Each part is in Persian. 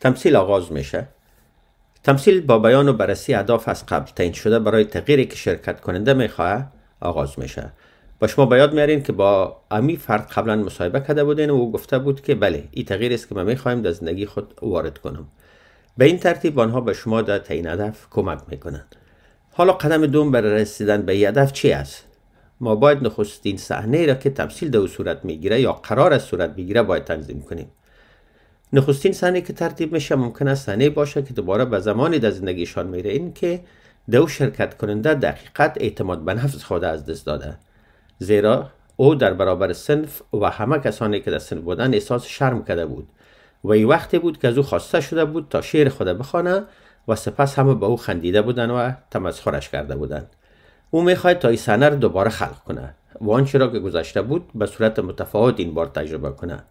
تمثیل آغاز میشه تمثیل با بیان و بررسی اهداف از قبل تعیین شده برای تغییری که شرکت کننده میخواه آغاز میشه با شما یاد میارین که با امی فرد قبلا مصاحبه کرده بودین و او گفته بود که بله این تغییر است که ما میخواهیم در زندگی خود وارد کنم به این ترتیب آنها به شما در تعیین هدف کمک میکنند حالا قدم دوم برای رسیدن به این هدف چی است ما باید نخستین صحنه را که تمثیل در صورت میگیره یا قرار از صورت میگیره باید تنظیم کنیم نخستین صحنه که ترتیب میشه ممکن است صحنه باشه که دوباره به زمانی در زندگیشان میره این که دو شرکت کننده دقیقت اعتماد به نفس خود از دست داده زیرا او در برابر صنف و همه کسانی که در صنف بودن احساس شرم کرده بود و این وقتی بود که از او خواسته شده بود تا شعر خود بخوانه و سپس همه به او خندیده بودن و تمسخرش کرده بودند او میخواهد تا این صحنه دوباره خلق کنه و آنچه را که گذشته بود به صورت متفاوت این بار تجربه کنه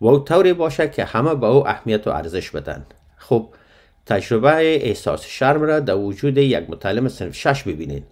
و او طوری باشه که همه به او اهمیت و ارزش بدن خب تجربه احساس شرم را در وجود یک متعلم صنف 6 ببینید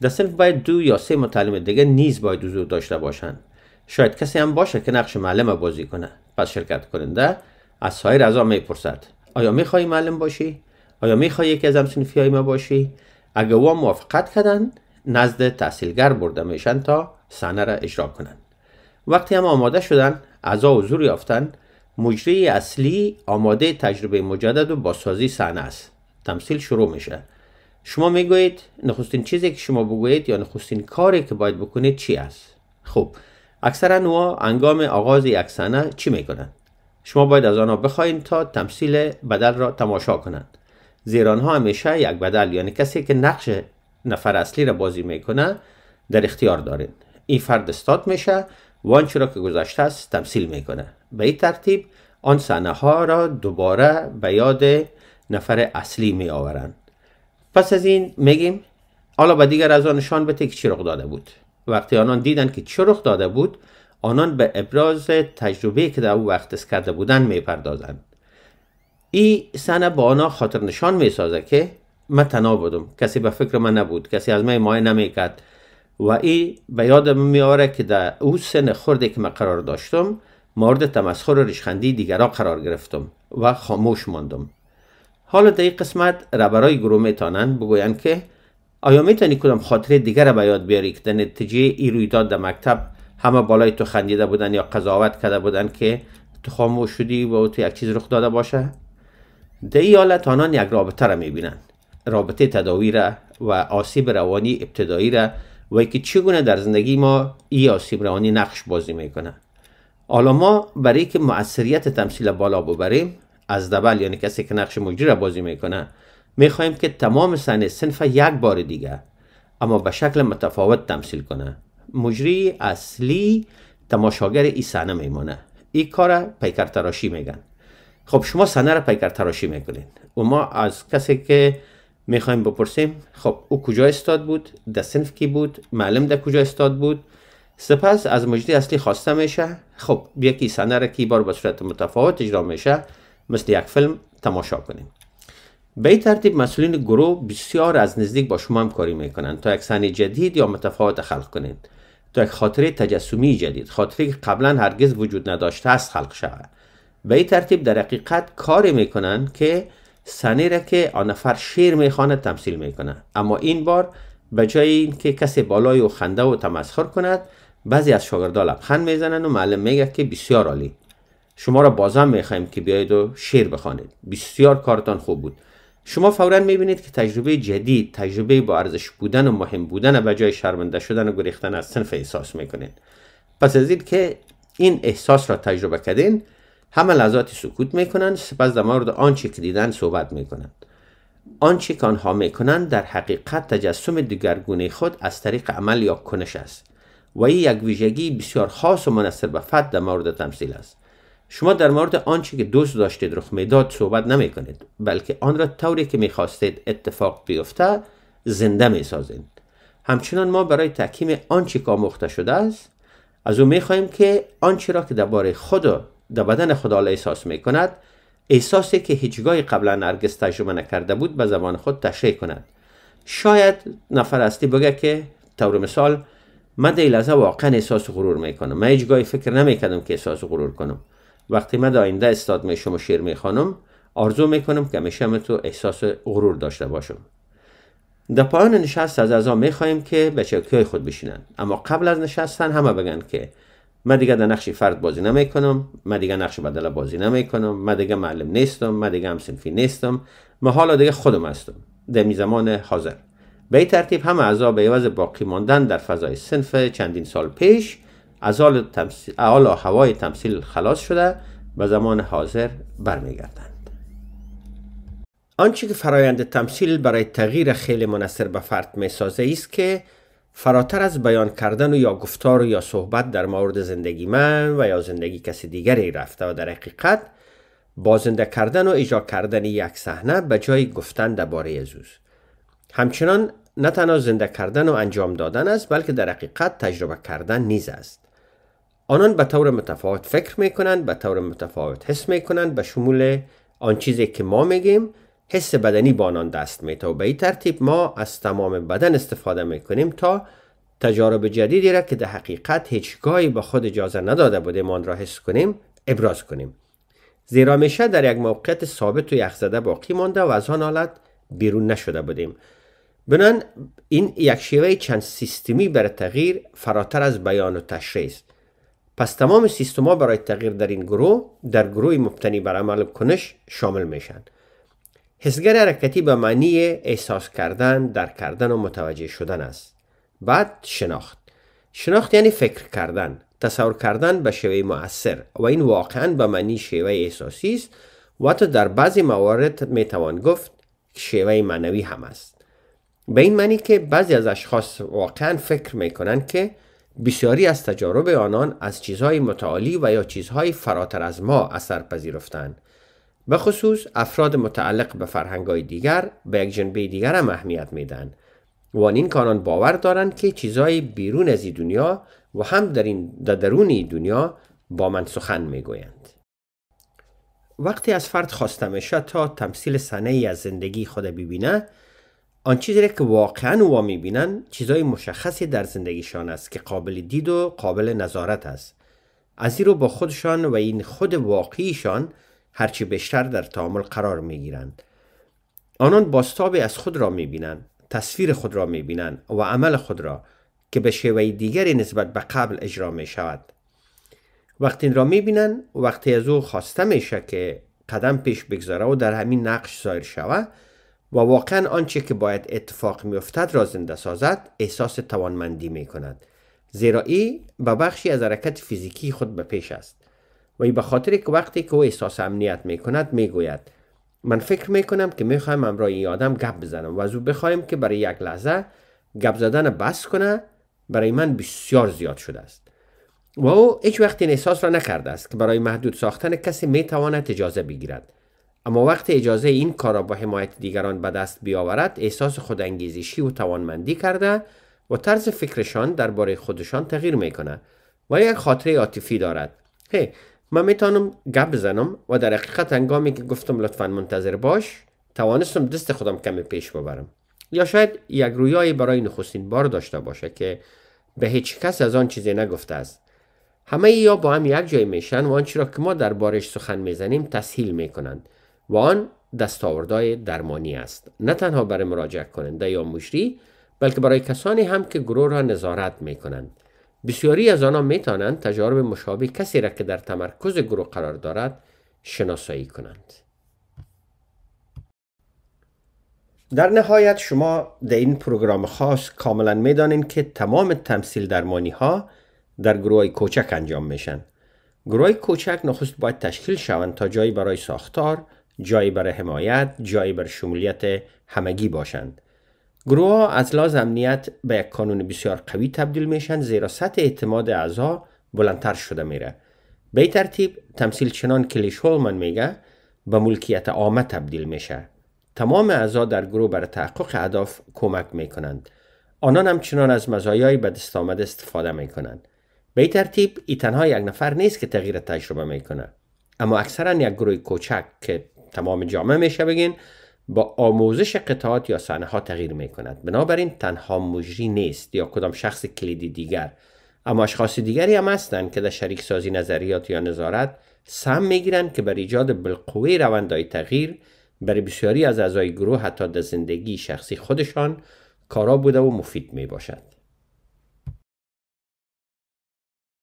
در صنف باید دو یا سه متعلم دیگه نیز باید حضور داشته باشند شاید کسی هم باشه که نقش معلم بازی کنه پس شرکت کننده از سایر اعضا میپرسد آیا میخواهی معلم باشی آیا میخواهی یکی از همسنفی های ما باشی اگر او موافقت کردن نزد تحصیلگر برده میشن تا سنه را اجرا کنند وقتی هم آماده شدن اعضا حضور یافتند مجری اصلی آماده تجربه مجدد و بازسازی صحنه است تمثیل شروع میشه شما میگویید نخستین چیزی که شما بگویید یا نخستین کاری که باید بکنید چی است خب اکثرا نوا انگام آغاز یک صحنه چی میکنند شما باید از آنها بخواهید تا تمثیل بدل را تماشا کنند زیرا آنها همیشه یک بدل یعنی کسی که نقش نفر اصلی را بازی میکنه در اختیار دارند. این فرد استاد میشه و آنچه را که گذشته است تمثیل میکنه به این ترتیب آن صحنه ها را دوباره به یاد نفر اصلی می آورند پس از این میگیم حالا به دیگر از آن نشان بده که چی داده بود وقتی آنان دیدن که چی رخ داده بود آنان به ابراز تجربه که در او وقت کرده بودن میپردازند این سنه با آنها خاطر نشان سازه که من تنها بودم کسی به فکر من نبود کسی از من مایه کرد و ای به یادم میاره که در او سن خورده که من قرار داشتم مورد تمسخر و ریشخندی دیگرا قرار گرفتم و خاموش ماندم حالا در این قسمت ربرای گروه میتانند بگویند که آیا میتونی کدام خاطره دیگر را به یاد بیاری که در نتیجه ای رویداد در مکتب همه بالای تو خندیده بودن یا قضاوت کرده بودن که تو خاموش شدی و تو یک چیز رخ داده باشه در این حالت آنان یک رابطه را میبینند رابطه تداوی را و آسیب روانی ابتدایی را و که چگونه در زندگی ما ای آسیب روانی نقش بازی میکنه حالا ما برای که مؤثریت تمثیل بالا ببریم از دبل یعنی کسی که نقش مجری را بازی میکنه میخواهیم که تمام سنه صنف یک بار دیگه اما به شکل متفاوت تمثیل کنه مجری اصلی تماشاگر این صحنه میمانه این کار پیکر تراشی میگن خب شما سنه را پیکر تراشی میکنین و ما از کسی که میخوایم بپرسیم خب او کجا استاد بود در سنف کی بود معلم در کجا استاد بود سپس از مجدی اصلی خواسته میشه خب یکی سنه را کی بار با صورت متفاوت اجرا میشه مثل یک فیلم تماشا کنیم به ترتیب مسئولین گروه بسیار از نزدیک با شما همکاری میکنند تا یک صحنه جدید یا متفاوت خلق کنید تا یک خاطره تجسمی جدید خاطره که قبلا هرگز وجود نداشته است خلق شود به ترتیب در حقیقت کاری میکنند که سنی را که آن نفر شیر میخواند تمثیل میکنه اما این بار به جای اینکه کسی بالای و خنده و تمسخر کند بعضی از شاگردا لبخند میزنند و معلم میگه که بسیار عالی شما را بازم میخواهیم که بیایید و شعر بخوانید بسیار کارتان خوب بود شما فورا میبینید که تجربه جدید تجربه با ارزش بودن و مهم بودن به جای شرمنده شدن و گریختن از صنف احساس میکنید پس از این که این احساس را تجربه کردین همه لذاتی سکوت میکنند سپس در مورد آنچه که دیدن صحبت میکنند آنچه که آنها میکنند در حقیقت تجسم دیگرگونه خود از طریق عمل یا کنش است و این یک ویژگی بسیار خاص و منصر به فت در مورد تمثیل است شما در مورد آنچه که دوست داشتید رخ میداد صحبت نمیکنید بلکه آن را طوری که میخواستید اتفاق بیفته زنده میسازید همچنان ما برای تحکیم آنچه که آموخته شده است از او میخواهیم که آنچه را که درباره خود در بدن خدا احساس می کند احساسی که هیچگاه قبلا هرگز تجربه نکرده بود به زبان خود تشریح کند شاید نفر هستی بگه که طور مثال من از لحظه واقعا احساس غرور میکنم من هیچگاهی فکر نمیکردم که احساس غرور کنم وقتی من در آینده استاد شم و می خانم آرزو میکنم که همیشه تو احساس غرور داشته باشم در پایان نشست از می خواهیم که به چوکی خود بشینند اما قبل از نشستن همه بگن که من دیگه در نقش فرد بازی نمیکنم من دیگه نقش بدل بازی نمیکنم من دیگه معلم نیستم من دیگه هم سنفی نیستم من حالا دیگه خودم هستم در زمان حاضر به این ترتیب همه اعضا به عوض باقی ماندن در فضای سنف چندین سال پیش از حال, تمثیل، هوای تمثیل خلاص شده به زمان حاضر برمیگردند آنچه که فرایند تمثیل برای تغییر خیلی منصر به فرد می سازه است که فراتر از بیان کردن و یا گفتار و یا صحبت در مورد زندگی من و یا زندگی کسی دیگری رفته و در حقیقت زنده کردن و ایجا کردن یک صحنه به جای گفتن درباره زوز همچنان نه تنها زنده کردن و انجام دادن است بلکه در حقیقت تجربه کردن نیز است آنان به طور متفاوت فکر می کنند به طور متفاوت حس می کنند به شمول آن چیزی که ما میگیم حس بدنی با آنان دست می و به این ترتیب ما از تمام بدن استفاده می کنیم تا تجارب جدیدی را که در حقیقت هیچگاهی به خود اجازه نداده بودیم آن را حس کنیم ابراز کنیم زیرا میشه در یک موقعیت ثابت و زده باقی مانده و از آن حالت بیرون نشده بودیم بنان این یک شیوه چند سیستمی بر تغییر فراتر از بیان و تشریح است پس تمام سیستما برای تغییر در این گروه در گروه مبتنی بر عمل کنش شامل میشن حسگر حرکتی به معنی احساس کردن، درک کردن و متوجه شدن است. بعد شناخت. شناخت یعنی فکر کردن، تصور کردن به شیوه مؤثر و این واقعا به معنی شیوه احساسی است و حتی در بعضی موارد میتوان گفت که شیوه معنوی هم است. به این معنی که بعضی از اشخاص واقعا فکر میکنند که بسیاری از تجارب آنان از چیزهای متعالی و یا چیزهای فراتر از ما اثر پذیرفتند به خصوص افراد متعلق به فرهنگهای دیگر به یک جنبه دیگر هم اهمیت میدن و این آنان باور دارند که چیزهای بیرون از این دنیا و هم در, این درون این دنیا با من سخن میگویند وقتی از فرد خواستمشه تا تمثیل سنه ای از زندگی خود ببینه آن چیزی که واقعا وا میبینن چیزهای مشخصی در زندگیشان است که قابل دید و قابل نظارت است از این رو با خودشان و این خود واقعیشان هرچی بیشتر در تعامل قرار می گیرند. آنان باستابی از خود را می بینند، تصویر خود را می بینند و عمل خود را که به شیوه دیگری نسبت به قبل اجرا می شود. وقتی این را می بینند، وقتی از او خواسته میشه که قدم پیش بگذاره و در همین نقش سایر شود و واقعا آنچه که باید اتفاق افتد را زنده سازد احساس توانمندی می کند زیرا ای به بخشی از حرکت فیزیکی خود به پیش است و به خاطر که وقتی که او احساس امنیت می کند می گوید من فکر می کنم که می خواهم امرای این آدم گپ بزنم و از او بخواهم که برای یک لحظه گپ زدن بس کنه برای من بسیار زیاد شده است و او هیچ وقت این احساس را نکرده است که برای محدود ساختن کسی می تواند اجازه بگیرد اما وقت اجازه این کار را با حمایت دیگران به دست بیاورد احساس خودانگیزشی و توانمندی کرده و طرز فکرشان درباره خودشان تغییر می کنه و یک خاطره عاطفی دارد هی من میتونم گپ بزنم و در حقیقت هنگامی که گفتم لطفا منتظر باش توانستم دست خودم کمی پیش ببرم یا شاید یک رویایی برای نخستین بار داشته باشه که به هیچ کس از آن چیزی نگفته است همه یا با هم یک جای میشن و آنچه را که ما در بارش سخن میزنیم تسهیل میکنند و آن دستاوردهای درمانی است نه تنها برای مراجع کننده یا مشری بلکه برای کسانی هم که گروه را نظارت میکنند بسیاری از آنها می توانند تجارب مشابه کسی را که در تمرکز گروه قرار دارد شناسایی کنند در نهایت شما در این پروگرام خاص کاملا میدانین که تمام تمثیل درمانی ها در گروه کوچک انجام میشن گروه کوچک نخست باید تشکیل شوند تا جایی برای ساختار، جایی برای حمایت، جایی برای شمولیت همگی باشند گروه از لحاظ امنیت به یک کانون بسیار قوی تبدیل میشن زیرا سطح اعتماد اعضا بلندتر شده میره به ترتیب تمثیل چنان کلیش هولمن میگه به ملکیت عامه تبدیل میشه تمام اعضا در گروه برای تحقق اهداف کمک میکنند آنان همچنان از مزایای به دست آمده استفاده میکنند به ترتیب ای تنها یک نفر نیست که تغییر تجربه میکنه اما اکثرا یک گروه کوچک که تمام جامعه میشه بگین با آموزش قطعات یا صحنه ها تغییر می کند بنابراین تنها مجری نیست یا کدام شخص کلیدی دیگر اما اشخاص دیگری هم هستند که در شریک سازی نظریات یا نظارت سهم میگیرند که بر ایجاد بالقوه روندهای تغییر بر بسیاری از اعضای گروه حتی در زندگی شخصی خودشان کارا بوده و مفید می باشد.